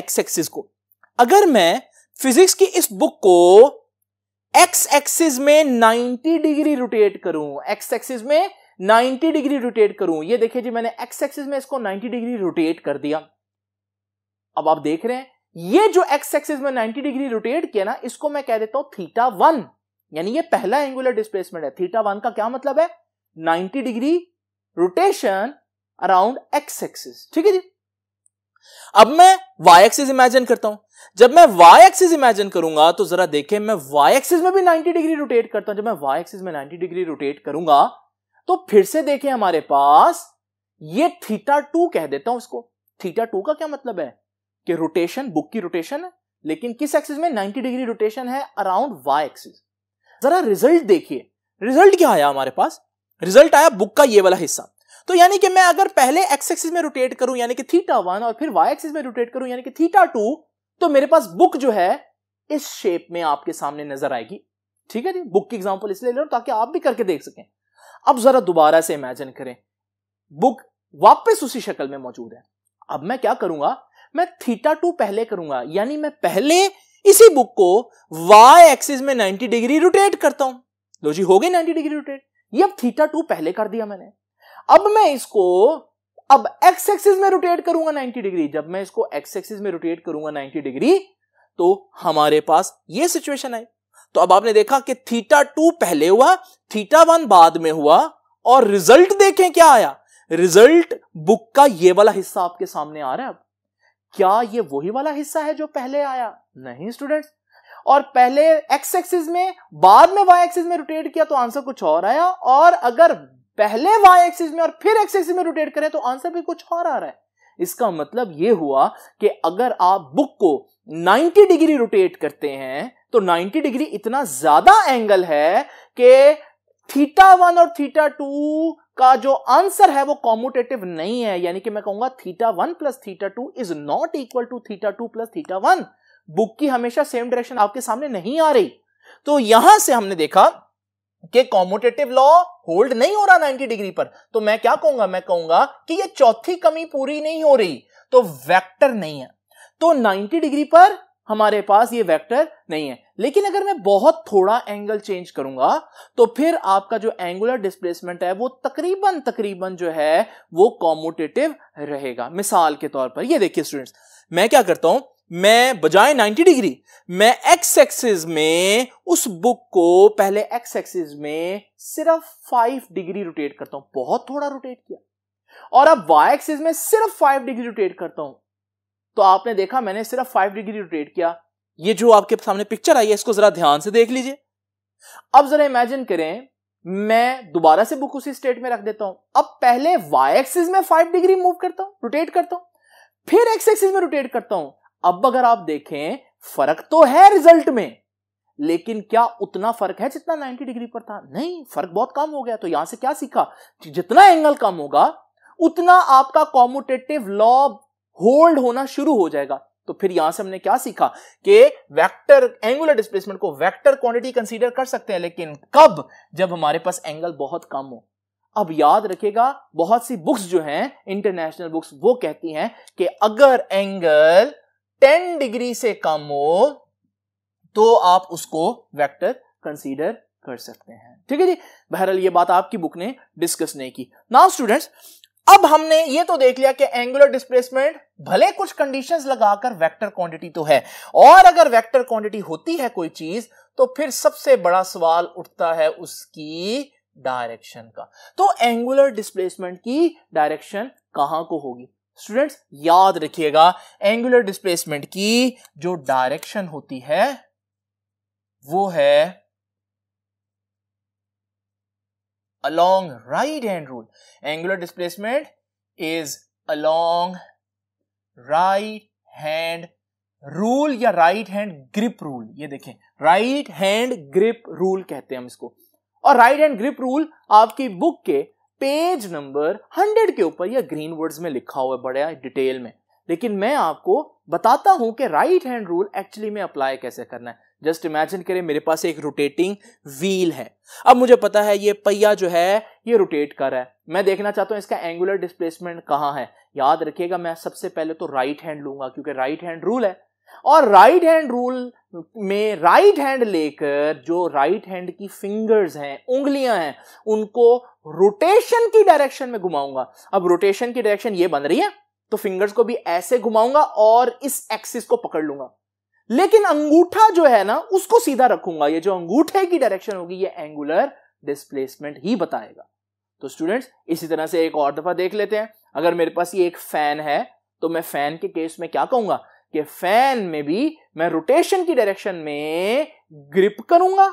एक्स एक्सिस को अगर मैं फिजिक्स की इस बुक को एक्स एक्सिस में 90 डिग्री रोटेट करूं एक्स एक्सिस में 90 डिग्री रोटेट करूं ये देखिए जी मैंने एक्स एक्सिस में इसको 90 डिग्री रोटेट कर दिया अब आप देख रहे हैं ये जो एक्स एक्सिस में 90 डिग्री रोटेट किया ना इसको मैं कह देता हूं थीटा वन यानी ये पहला एंगुलर डिस्प्लेसमेंट है थीटा वन का क्या मतलब है 90 degree rotation around X axis ठीक है जी अब मैं वाई एक्सिस इमेजिन करता हूं जब मैं वाई एक्सिस इमेजिन करूंगा तो जरा देखें मैं वाई एक्सिस में भी 90 डिग्री रोटेट करता हूं जब मैं वाई एक्सिस में 90 डिग्री रोटेट करूंगा तो फिर से देखें हमारे पास ये थीटा टू कह देता हूं इसको थीटा टू का क्या मतलब है कि रोटेशन बुक की रोटेशन है लेकिन किस एक्सिस में 90 डिग्री रोटेशन है अराउंड वाई एक्सिस जरा रिजल्ट देखिए रिजल्ट क्या आया हमारे पास रिजल्ट आया बुक का ये वाला हिस्सा तो यानी कि मैं अगर पहले एक्स एक्सिस में रोटेट करूं यानी कि थीटा वन और फिर वाई एक्सिस में रोटेट करूं यानी कि थीटा टू तो मेरे पास बुक जो है इस शेप में आपके सामने नजर आएगी ठीक है जी बुक की एग्जाम्पल इसलिए ले रहा हूं ताकि आप भी करके देख सकें अब जरा दोबारा से इमेजिन करें बुक वापस उसी शक्ल में मौजूद है अब मैं क्या करूंगा मैं थीटा टू पहले करूंगा यानी मैं पहले इसी बुक को वाई एक्सिस में 90 डिग्री रोटेट करता हूं लो जी हो गई 90 डिग्री रोटेट ये अब थीटा टू पहले कर दिया मैंने अब मैं इसको अब एक्स एक्सिस में रोटेट करूंगा 90 डिग्री जब मैं इसको एक्स एक्सिस में रोटेट करूंगा 90 डिग्री तो हमारे पास ये सिचुएशन आई तो अब आपने देखा कि थीटा टू पहले हुआ थीटा वन बाद में हुआ और रिजल्ट देखें क्या आया रिजल्ट बुक का ये वाला हिस्सा आपके सामने आ रहा है अब क्या ये वही वाला हिस्सा है जो पहले आया नहीं स्टूडेंट्स और पहले एक्स एक्सिस में बाद में वाई एक्सिस में रोटेट किया तो आंसर कुछ और आया और अगर पहले वाई एक्सिस में और फिर एक्स एक्सिस में रोटेट करें तो आंसर भी कुछ और आ रहा है इसका मतलब यह हुआ कि अगर आप बुक को 90 डिग्री रोटेट करते हैं तो 90 डिग्री इतना ज्यादा एंगल है कि थीटा वन और थीटा टू का जो आंसर है वो कॉम्यूटेटिव नहीं है यानी कि मैं कहूंगा theta one plus theta two is not equal to theta two plus theta one book की हमेशा सेम डायरेक्शन आपके सामने नहीं आ रही तो यहां से हमने देखा कि कॉम्यूटेटिव लॉ होल्ड नहीं हो रहा 90 डिग्री पर तो मैं क्या कहूंगा मैं कहूंगा कि ये चौथी कमी पूरी नहीं हो रही तो वेक्टर नहीं है तो 90 डिग्री पर हमारे पास ये वेक्टर नहीं है लेकिन अगर मैं बहुत थोड़ा एंगल चेंज करूंगा तो फिर आपका जो एंगुलर डिस्प्लेसमेंट है वो तकरीबन तकरीबन जो है वो कॉमोटेटिव रहेगा मिसाल के तौर पर ये देखिए स्टूडेंट्स मैं क्या करता हूं मैं बजाय 90 डिग्री मैं एक्स एक्सिस में उस बुक को पहले एक्स एक्सिस में सिर्फ 5 डिग्री रोटेट करता हूं बहुत थोड़ा रोटेट किया और अब वाई एक्सिस में सिर्फ 5 डिग्री रोटेट करता हूं तो आपने देखा मैंने सिर्फ फाइव डिग्री रोटेट किया ये जो आपके सामने पिक्चर आई है इसको जरा ध्यान से देख लीजिए अब जरा इमेजिन करें मैं दोबारा से बुक उसी स्टेट में रख देता हूं अब पहले वाई एक्सिस में फाइव डिग्री मूव करता हूं रोटेट करता हूं फिर एक्स एक्सिस में रोटेट करता हूं अब अगर आप देखें फर्क तो है रिजल्ट में लेकिन क्या उतना फर्क है जितना 90 डिग्री पर था नहीं फर्क बहुत कम हो गया तो यहां से क्या सीखा जितना एंगल कम होगा उतना आपका कॉमोटेटिव लॉ होल्ड होना शुरू हो जाएगा तो फिर यहां से हमने क्या सीखा कि वेक्टर एंगुलर डिस्प्लेसमेंट को वेक्टर क्वांटिटी कंसीडर कर सकते हैं लेकिन कब जब हमारे पास एंगल बहुत कम हो अब याद रखेगा बहुत सी बुक्स जो हैं इंटरनेशनल बुक्स वो कहती हैं कि अगर एंगल 10 डिग्री से कम हो तो आप उसको वेक्टर कंसीडर कर सकते हैं ठीक है जी बहरहाल ये बात आपकी बुक ने डिस्कस नहीं की नाउ स्टूडेंट्स अब हमने ये तो देख लिया कि एंगुलर डिस्प्लेसमेंट भले कुछ कंडीशंस लगाकर वेक्टर क्वांटिटी तो है और अगर वेक्टर क्वांटिटी होती है कोई चीज तो फिर सबसे बड़ा सवाल उठता है उसकी डायरेक्शन का तो एंगुलर डिस्प्लेसमेंट की डायरेक्शन कहां को होगी स्टूडेंट्स याद रखिएगा एंगुलर डिस्प्लेसमेंट की जो डायरेक्शन होती है वो है along right hand rule. Angular displacement is along right hand rule या राइट हैंड ग्रिप रूल ये देखें राइट हैंड ग्रिप रूल कहते हैं हम इसको और राइट हैंड ग्रिप रूल आपकी बुक के पेज नंबर 100 के ऊपर या ग्रीन वर्ड्स में लिखा हुआ है बड़े डिटेल में लेकिन मैं आपको बताता हूं कि राइट हैंड रूल एक्चुअली में अप्लाई कैसे करना है जस्ट इमेजिन करें मेरे पास एक रोटेटिंग व्हील है अब मुझे पता है ये पहिया जो है ये रोटेट कर रहा है मैं देखना चाहता हूं इसका एंगुलर डिस्प्लेसमेंट कहाँ है याद रखिएगा मैं सबसे पहले तो राइट हैंड लूंगा क्योंकि राइट हैंड रूल है और राइट हैंड रूल में राइट हैंड लेकर जो राइट हैंड की फिंगर्स हैं उंगलियां हैं उनको रोटेशन की डायरेक्शन में घुमाऊंगा अब रोटेशन की डायरेक्शन ये बन रही है तो फिंगर्स को भी ऐसे घुमाऊंगा और इस एक्सिस को पकड़ लूंगा लेकिन अंगूठा जो है ना उसको सीधा रखूंगा ये जो अंगूठे की डायरेक्शन होगी ये एंगुलर डिस्प्लेसमेंट ही बताएगा तो स्टूडेंट्स इसी तरह से एक और दफा देख लेते हैं अगर मेरे पास ये एक फैन है तो मैं फैन के केस में क्या कहूंगा कि फैन में भी मैं रोटेशन की डायरेक्शन में ग्रिप करूंगा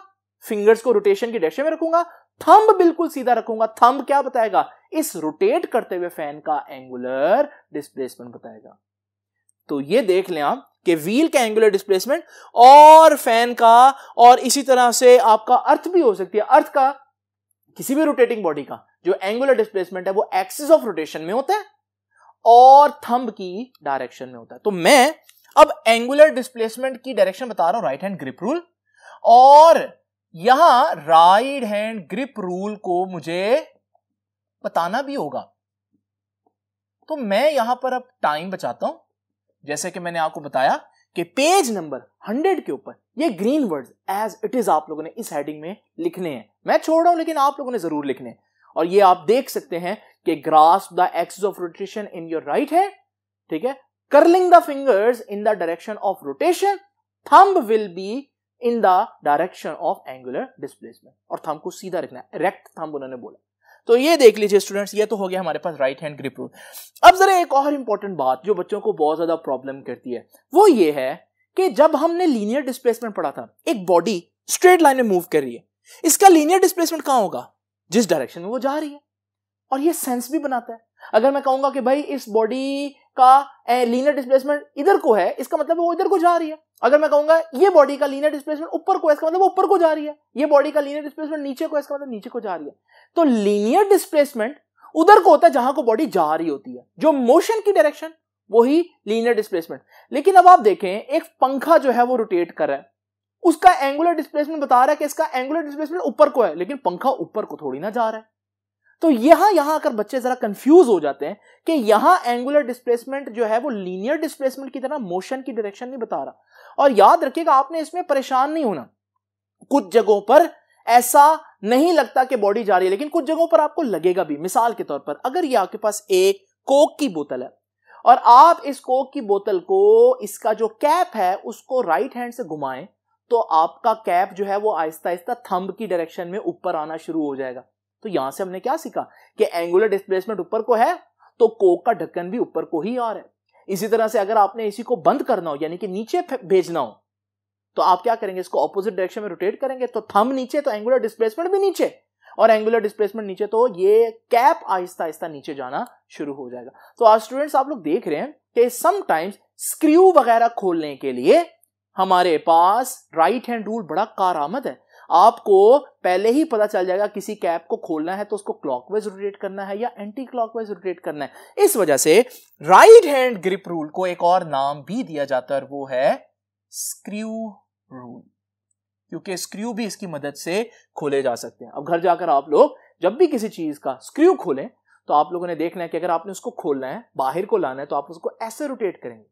फिंगर्स को रोटेशन की डायरेक्शन में रखूंगा थंब बिल्कुल सीधा रखूंगा थंब क्या बताएगा इस रोटेट करते हुए फैन का एंगुलर डिस्प्लेसमेंट बताएगा तो ये देख लें आप कि व्हील का एंगुलर डिस्प्लेसमेंट और फैन का और इसी तरह से आपका अर्थ भी हो सकती है अर्थ का किसी भी रोटेटिंग बॉडी का जो एंगुलर डिस्प्लेसमेंट है वो एक्सिस ऑफ रोटेशन में होता है और थंब की डायरेक्शन में होता है तो मैं अब एंगुलर डिस्प्लेसमेंट की डायरेक्शन बता रहा हूं राइट हैंड ग्रिप रूल और यहां राइट हैंड ग्रिप रूल को मुझे बताना भी होगा तो मैं यहां पर अब टाइम बचाता हूं जैसे कि मैंने आपको बताया कि पेज नंबर हंड्रेड के ऊपर ये green words as it is आप लोगों ने इस हेडिंग में लिखने हैं मैं छोड़ रहा हूं लेकिन आप लोगों ने जरूर लिखने और ये आप देख सकते हैं कि grasp the axis of rotation in your right है ठीक है curling the fingers in the direction of rotation thumb will be in the direction of angular displacement और थंब को सीधा रखना है रेक्ट थम्ब उन्होंने बोला तो ये देख लीजिए स्टूडेंट्स ये तो हो गया हमारे पास राइट हैंड ग्रिप रूल अब जरा एक और इंपॉर्टेंट बात जो बच्चों को बहुत ज्यादा प्रॉब्लम करती है वो ये है कि जब हमने लीनियर डिस्प्लेसमेंट पढ़ा था एक बॉडी स्ट्रेट लाइन में मूव कर रही है इसका लीनियर डिस्प्लेसमेंट कहां होगा जिस डायरेक्शन में वो जा रही है और ये सेंस भी बनाता है अगर मैं कहूंगा कि भाई इस बॉडी का लीनर डिस्प्लेसमेंट इधर को है इसका मतलब वो इधर को जा रही है अगर मैं कहूंगा ये बॉडी का लीनर डिस्प्लेसमेंट ऊपर को है इसका मतलब वो ऊपर को जा रही है ये बॉडी का लीनर डिस्प्लेसमेंट नीचे को है इसका मतलब नीचे को जा रही है तो लीनियर डिस्प्लेसमेंट उधर को होता है जहां को बॉडी जा रही होती है जो मोशन की डायरेक्शन वही लीनियर डिस्प्लेसमेंट लेकिन अब आप देखें एक पंखा जो है वो रोटेट कर रहा है उसका एंगुलर डिस्प्लेसमेंट बता रहा है कि इसका एंगुलर डिस्प्लेसमेंट ऊपर को है लेकिन पंखा ऊपर को थोड़ी ना जा रहा है तो यहां यहां आकर बच्चे जरा कंफ्यूज हो जाते हैं कि यहां एंगुलर डिस्प्लेसमेंट जो है वो लीनियर डिस्प्लेसमेंट की तरह मोशन की डायरेक्शन नहीं बता रहा और याद रखिएगा आपने इसमें परेशान नहीं होना कुछ जगहों पर ऐसा नहीं लगता कि बॉडी जा रही है लेकिन कुछ जगहों पर आपको लगेगा भी मिसाल के तौर पर अगर ये आपके पास एक कोक की बोतल है और आप इस कोक की बोतल को इसका जो कैप है उसको राइट हैंड से घुमाएं तो आपका कैप जो है वो आहिस्ता आहिस्ता थंब की डायरेक्शन में ऊपर आना शुरू हो जाएगा तो यहां से हमने क्या सीखा कि एंगुलर डिस्प्लेसमेंट ऊपर को है तो कोक का ढक्कन भी ऊपर को ही और है इसी तरह से अगर आपने इसी को बंद करना हो यानी कि नीचे भेजना हो तो आप क्या करेंगे इसको ऑपोजिट डायरेक्शन में रोटेट करेंगे तो थम नीचे तो एंगुलर डिस्प्लेसमेंट भी नीचे और एंगुलर डिस्प्लेसमेंट नीचे तो ये कैप आहिस्ता आहिस्ता नीचे जाना शुरू हो जाएगा तो आज स्टूडेंट्स आप लोग देख रहे हैं कि समटाइम्स स्क्रू वगैरह खोलने के लिए हमारे पास राइट हैंड रूल बड़ा कार आमद है आपको पहले ही पता चल जाएगा किसी कैप को खोलना है तो उसको क्लॉकवाइज रोटेट करना है या एंटी क्लॉकवाइज रोटेट करना है इस वजह से राइट हैंड ग्रिप रूल को एक और नाम भी दिया जाता है वो है स्क्रू रूल क्योंकि स्क्रू भी इसकी मदद से खोले जा सकते हैं अब घर जाकर आप लोग जब भी किसी चीज का स्क्रू खोलें तो आप लोगों ने देखना है कि अगर आपने उसको खोलना है बाहर को लाना है तो आप उसको ऐसे रोटेट करेंगे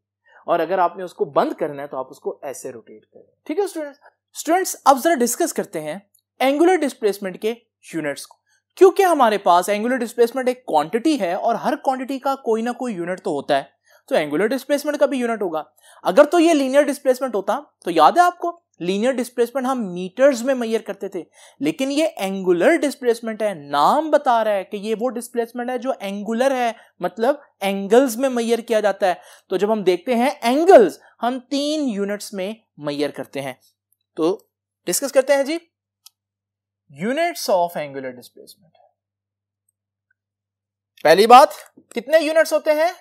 और अगर आपने उसको बंद करना है तो आप उसको ऐसे रोटेट करेंगे ठीक है स्टूडेंट्स स्टूडेंट्स अब जरा डिस्कस करते हैं एंगुलर डिस्प्लेसमेंट के यूनिट्स को क्योंकि हमारे पास एंगुलर डिस्प्लेसमेंट एक क्वांटिटी है और हर क्वांटिटी का कोई ना कोई यूनिट तो होता है तो एंगुलर डिस्प्लेसमेंट का भी यूनिट होगा अगर तो ये लीनियर डिस्प्लेसमेंट होता तो याद है आपको लीनियर डिस्प्लेसमेंट हम मीटर्स में मैयर करते थे लेकिन ये एंगुलर डिस्प्लेसमेंट है नाम बता रहा है कि ये वो डिस्प्लेसमेंट है जो एंगुलर है मतलब एंगल्स में मैयर किया जाता है तो जब हम देखते हैं एंगल्स हम तीन यूनिट्स में मैयर करते हैं तो डिस्कस करते हैं जी यूनिट्स ऑफ एंगुलर डिस्प्लेसमेंट पहली बात कितने यूनिट्स होते हैं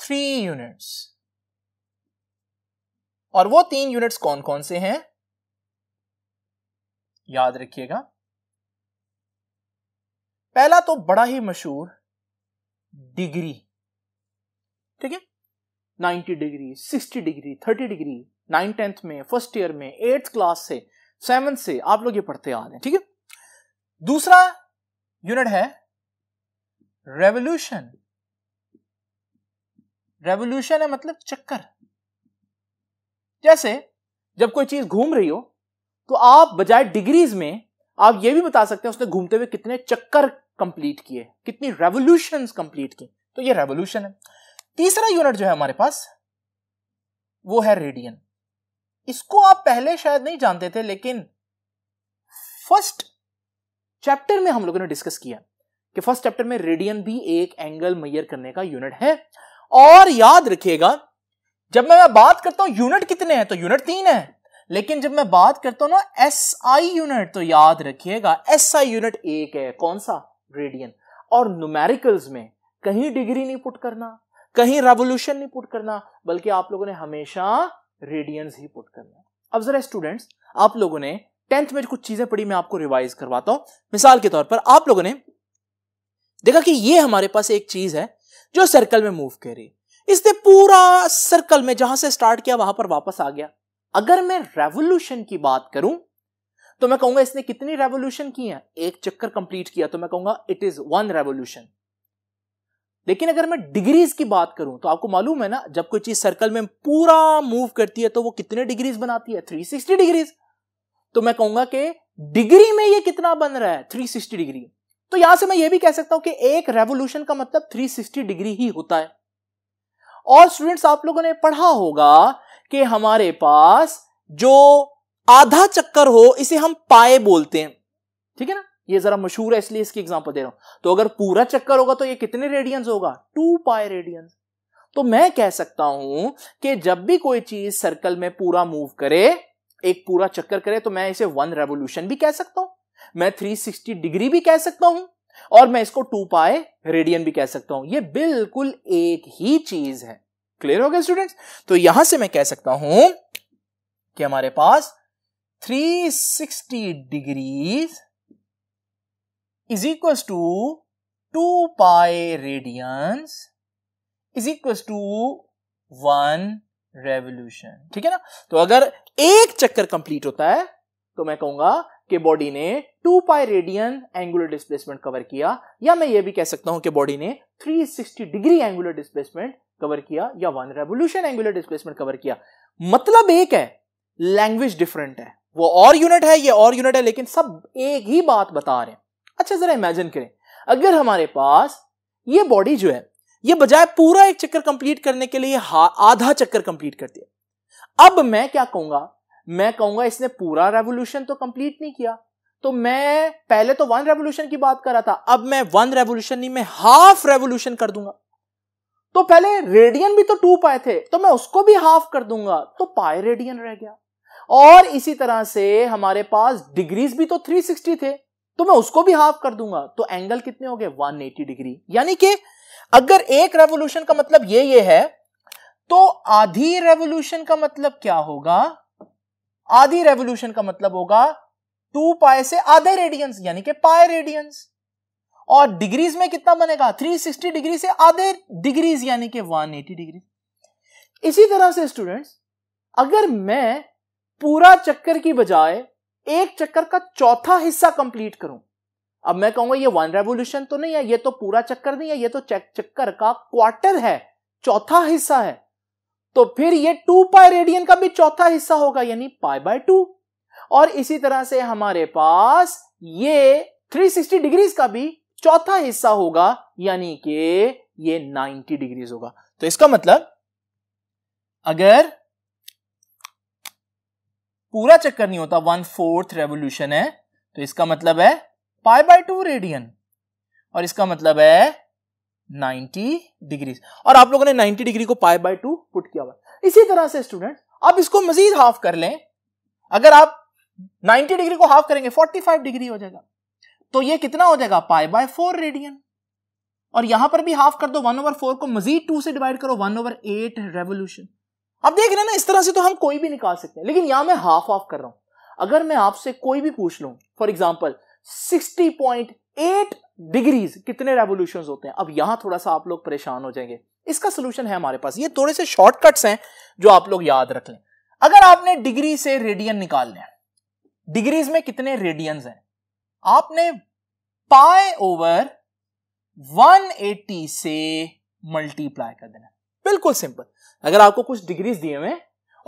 थ्री यूनिट्स और वो तीन यूनिट्स कौन कौन से हैं याद रखिएगा पहला तो बड़ा ही मशहूर डिग्री ठीक है 90 degree 60 degree 30 degree nine tenth में फर्स्ट ईयर में एट्थ क्लास से सेवन्थ से आप लोग ये पढ़ते आ रहे हैं ठीक है दूसरा यूनिट है रेवोल्यूशन रेवोल्यूशन है मतलब चक्कर जैसे जब कोई चीज घूम रही हो तो आप बजाय डिग्रीज में आप यह भी बता सकते हैं उसने घूमते हुए कितने चक्कर कंप्लीट किए कितनी रेवोल्यूशन कंप्लीट की तो ये रेवोल्यूशन है तीसरा यूनिट जो है हमारे पास वो है रेडियन इसको आप पहले शायद नहीं जानते थे लेकिन फर्स्ट चैप्टर में हम लोगों ने डिस्कस किया कि फर्स्ट चैप्टर में रेडियन भी एक एंगल मैयर करने का यूनिट है और याद रखिएगा जब मैं बात करता हूं यूनिट कितने हैं तो यूनिट तीन है लेकिन जब मैं बात करता हूं ना एस आई यूनिट तो याद रखिएगा एस आई यूनिट एक है कौन सा रेडियन और न्यूमेरिकल्स में कहीं डिग्री नहीं पुट करना कहीं रेवोल्यूशन नहीं पुट करना बल्कि आप लोगों ने हमेशा रेडियंस ही पुट करना है अब जरा स्टूडेंट्स आप लोगों ने टेंथ में कुछ चीजें पढ़ी मैं आपको रिवाइज करवाता हूं मिसाल के तौर पर आप लोगों ने देखा कि ये हमारे पास एक चीज है जो सर्कल में मूव कर रही इसने पूरा सर्कल में जहां से स्टार्ट किया वहां पर वापस आ गया अगर मैं रेवोल्यूशन की बात करूं तो मैं कहूंगा इसने कितनी रेवोल्यूशन की है एक चक्कर कंप्लीट किया तो मैं कहूंगा इट इज वन रेवोल्यूशन लेकिन अगर मैं डिग्रीज की बात करूं तो आपको मालूम है ना जब कोई चीज सर्कल में पूरा मूव करती है तो वो कितने डिग्रीज बनाती है 360 डिग्रीज तो मैं कहूंगा कि डिग्री में ये कितना बन रहा है 360 डिग्री तो यहां से मैं ये भी कह सकता हूं कि एक रेवोल्यूशन का मतलब 360 डिग्री ही होता है और स्टूडेंट्स आप लोगों ने पढ़ा होगा कि हमारे पास जो आधा चक्कर हो इसे हम पाए बोलते हैं ठीक है ना ये जरा मशहूर है इसलिए इसकी एग्जांपल दे रहा हूं तो अगर पूरा चक्कर होगा तो ये कितने रेडियंस होगा टू पाई रेडियंस तो मैं कह सकता हूं कि जब भी कोई चीज सर्कल में पूरा मूव करे एक पूरा चक्कर करे तो मैं इसे वन रेवोल्यूशन भी कह सकता हूं मैं 360 डिग्री भी कह सकता हूं और मैं इसको टू पाए रेडियन भी कह सकता हूं ये बिल्कुल एक ही चीज है क्लियर हो गया स्टूडेंट्स तो यहां से मैं कह सकता हूं कि हमारे पास 360 degrees is equals to 2 pi radians is equals to 1 revolution ठीक है ना तो अगर एक चक्कर कंप्लीट होता है तो मैं कहूंगा कि बॉडी ने 2 pi radian angular displacement cover किया या मैं यह भी कह सकता हूं कि बॉडी ने 360 डिग्री एंगुलर डिस्प्लेसमेंट कवर किया या one revolution angular displacement cover किया मतलब एक है लैंग्वेज डिफरेंट है वो और यूनिट है ये और यूनिट है लेकिन सब एक ही बात बता रहे हैं अच्छा जरा इमेजिन करें अगर हमारे पास ये बॉडी जो है ये बजाय पूरा एक चक्कर कंप्लीट करने के लिए आधा चक्कर कंप्लीट करती है अब मैं क्या कहूंगा मैं कहूंगा इसने पूरा रेवोल्यूशन तो कंप्लीट नहीं किया तो मैं पहले तो वन रेवोल्यूशन की बात कर रहा था अब मैं वन रेवोल्यूशन नहीं मैं हाफ रेवोल्यूशन कर दूंगा तो पहले रेडियन भी तो टू पाए थे तो मैं उसको भी हाफ कर दूंगा तो पाए रेडियन रह गया और इसी तरह से हमारे पास डिग्रीज भी तो 360 थे तो मैं उसको भी हाफ कर दूंगा तो एंगल कितने हो गए 180 डिग्री यानी कि अगर एक रेवोल्यूशन का मतलब ये ये है तो आधी रेवोल्यूशन का मतलब क्या होगा आधी रेवोल्यूशन का मतलब होगा टू पाए से आधे रेडियंस यानी कि पाए रेडियंस और डिग्रीज में कितना बनेगा 360 डिग्री से आधे डिग्रीज यानी कि 180 डिग्री इसी तरह से स्टूडेंट्स अगर मैं पूरा चक्कर की बजाय एक चक्कर का चौथा हिस्सा कंप्लीट करूं अब मैं कहूंगा ये वन रेवोल्यूशन तो नहीं है ये तो पूरा चक्कर नहीं है ये तो चक्कर का क्वार्टर है चौथा हिस्सा है तो फिर ये टू पाई रेडियन का भी चौथा हिस्सा होगा यानी पाई बाय टू और इसी तरह से हमारे पास ये 360 डिग्रीज का भी चौथा हिस्सा होगा यानी कि ये 90 डिग्रीज होगा तो इसका मतलब अगर पूरा चक्कर नहीं होता वन फोर्थ रेवोल्यूशन है तो इसका मतलब है पाई बाय टू रेडियन और इसका मतलब है 90 डिग्री और आप लोगों ने 90 डिग्री को पाई बाय टू पुट किया हुआ इसी तरह से स्टूडेंट आप इसको मजीद हाफ कर लें अगर आप 90 डिग्री को हाफ करेंगे 45 डिग्री हो जाएगा तो ये कितना हो जाएगा पाई बाय फोर रेडियन और यहां पर भी हाफ कर दो वन ओवर फोर को मजीद टू से डिवाइड करो वन ओवर एट रेवोल्यूशन अब देख रहे हैं ना इस तरह से तो हम कोई भी निकाल सकते हैं लेकिन यहां मैं हाफ ऑफ कर रहा हूं अगर मैं आपसे कोई भी पूछ लू for example sixty point eight degrees कितने रेवोल्यूशन होते हैं अब यहां थोड़ा सा आप लोग परेशान हो जाएंगे इसका सोल्यूशन है हमारे पास ये थोड़े से शॉर्टकट्स हैं जो आप लोग याद रख लें अगर आपने डिग्री से रेडियन निकालने हैं डिग्रीज में कितने रेडियंस हैं आपने पाए ओवर 180 से मल्टीप्लाई कर देना बिल्कुल सिंपल अगर आपको कुछ डिग्रीज दिए हुए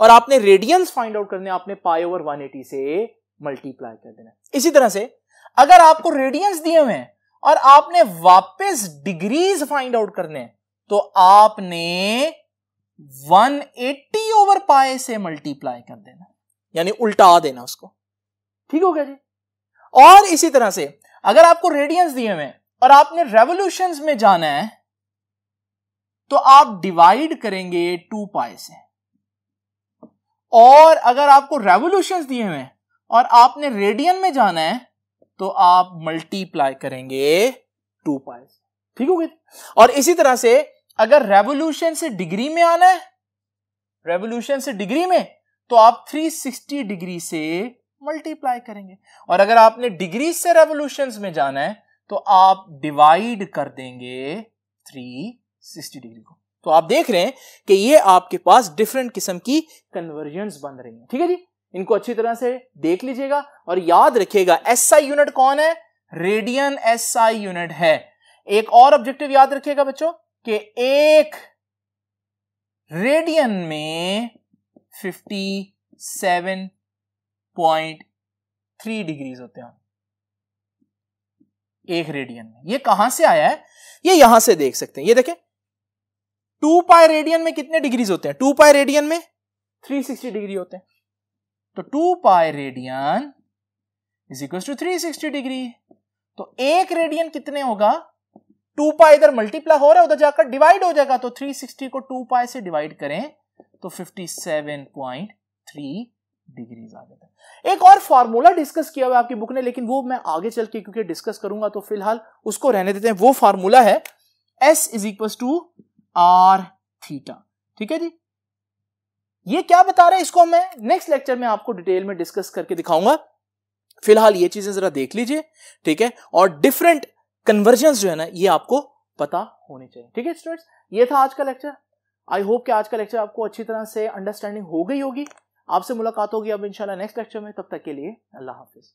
और आपने रेडियंस फाइंड आउट करने आपने पाई ओवर 180 से मल्टीप्लाई कर देना इसी तरह से अगर आपको रेडियंस दिए हुए और आपने वापस डिग्रीज फाइंड आउट करने तो आपने 180 ओवर पाए से मल्टीप्लाई कर देना यानी उल्टा देना उसको ठीक हो गया जी और इसी तरह से अगर आपको रेडियंस दिए हुए और आपने रेवोल्यूशन में जाना है तो आप डिवाइड करेंगे टू पाए से और अगर आपको रेवोल्यूशन दिए हुए और आपने रेडियन में जाना है तो आप मल्टीप्लाई करेंगे टू पाए से ठीक हो गई और इसी तरह से अगर रेवोल्यूशन से डिग्री में आना है रेवोल्यूशन से डिग्री में तो आप 360 डिग्री से मल्टीप्लाई करेंगे और अगर आपने डिग्री से रेवोल्यूशन में जाना है तो आप डिवाइड कर देंगे थ्री सिक्सटी डिग्री को तो आप देख रहे हैं कि ये आपके पास डिफरेंट किस्म की कन्वर्जन बन रही है ठीक है जी इनको अच्छी तरह से देख लीजिएगा और याद रखिएगा एस आई यूनिट कौन है रेडियन एस आई यूनिट है एक और ऑब्जेक्टिव याद रखिएगा बच्चों कि एक रेडियन में 57.3 डिग्रीज होते हैं एक रेडियन में ये कहां से आया है ये यहां से देख सकते हैं ये देखें टू पाई रेडियन में कितने डिग्रीज होते हैं टू पाई रेडियन में 360 डिग्री होते हैं तो two pi radian is equal to 360 degree तो एक रेडियन कितने होगा टू पाई इधर मल्टीप्लाई हो रहा है उधर जाकर डिवाइड हो जाएगा तो 360 को टू पाई से डिवाइड करें तो 57.3 डिग्रीज आ जाता है एक और फार्मूला डिस्कस किया हुआ है आपकी बुक ने लेकिन वो मैं आगे चल के क्योंकि डिस्कस करूंगा तो फिलहाल उसको रहने देते हैं वो फार्मूला है S is equal to R theta ठीक है जी ये क्या बता रहे हैं इसको मैं नेक्स्ट लेक्चर में आपको डिटेल में डिस्कस करके दिखाऊंगा फिलहाल ये चीजें जरा देख लीजिए ठीक है और डिफरेंट कन्वर्जन जो है ना ये आपको पता होने चाहिए ठीक है स्टूडेंट्स ये था आज का लेक्चर आई होप कि आज का लेक्चर आपको अच्छी तरह से अंडरस्टैंडिंग हो गई होगी आपसे मुलाकात होगी अब इंशाल्लाह नेक्स्ट लेक्चर में तब तक के लिए अल्लाह हाफिज़